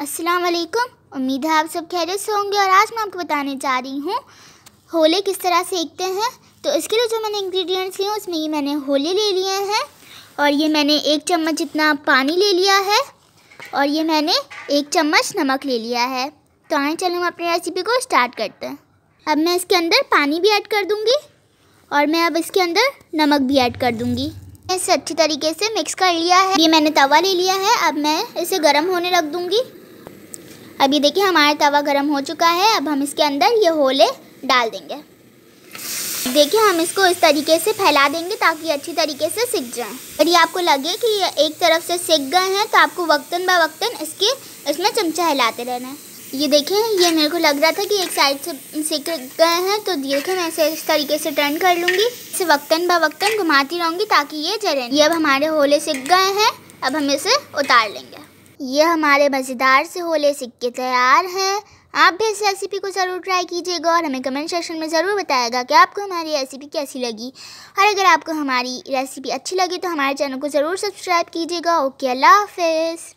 अस्सलाम वालेकुम उम्मीद है आप सब खैरियत से होंगे और आज मैं आपको बताने जा रही हूँ होले किस तरह सेकते हैं तो इसके लिए जो मैंने इंग्रेडिएंट्स लिए उसमें ये मैंने होले ले लिए हैं और ये मैंने एक चम्मच इतना पानी ले लिया है और ये मैंने एक चम्मच नमक ले लिया है तो आए चलो हम अपनी रेसिपी को स्टार्ट करते हैं अब मैं इसके अंदर पानी भी ऐड कर दूँगी और मैं अब इसके अंदर नमक भी ऐड कर दूँगी इसे अच्छी तरीके से मिक्स कर लिया है ये मैंने तवा ले लिया है अब मैं इसे गर्म होने रख दूँगी अभी देखिए हमारा तवा गर्म हो चुका है अब हम इसके अंदर ये होले डाल देंगे देखिए हम इसको इस तरीके से फैला देंगे ताकि अच्छी तरीके से सिक जाएं ये आपको लगे कि ये एक तरफ से सिक गए हैं तो आपको वक्तन बा वक्तन इसके इसमें चमचा हिलाते रहना है ये देखें ये मेरे को लग रहा था कि एक साइड से सिक गए हैं तो देखें मैं इसे इस तरीके से टर्न कर लूँगी इसे वक्तन बा वक्तन घुमाती रहूँगी ताकि ये जरें ये अब हमारे होले सिक गए हैं अब हम इसे उतार लेंगे ये हमारे मज़ेदार से होले सिक्के तैयार हैं आप भी इस रेसिपी को ज़रूर ट्राई कीजिएगा और हमें कमेंट सेक्शन में ज़रूर बताएगा कि आपको हमारी रेसिपी कैसी लगी और अगर आपको हमारी रेसिपी अच्छी लगी तो हमारे चैनल को ज़रूर सब्सक्राइब कीजिएगा ओके अल्लाह हाफिज़